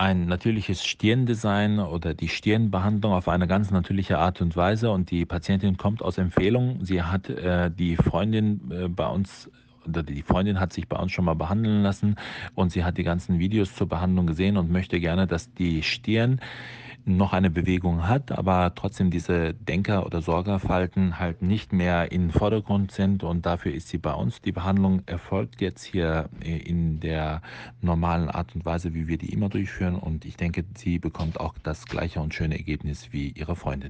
ein natürliches Stirndesign oder die Stirnbehandlung auf eine ganz natürliche Art und Weise. Und die Patientin kommt aus Empfehlung. Sie hat äh, die Freundin äh, bei uns die Freundin hat sich bei uns schon mal behandeln lassen und sie hat die ganzen Videos zur Behandlung gesehen und möchte gerne, dass die Stirn noch eine Bewegung hat, aber trotzdem diese Denker- oder Sorgerfalten halt nicht mehr im Vordergrund sind und dafür ist sie bei uns. Die Behandlung erfolgt jetzt hier äh, in der normalen Art und Weise, wie wir die immer durchführen und ich denke, sie bekommt auch das gleiche und schöne Ergebnis wie ihre Freundin.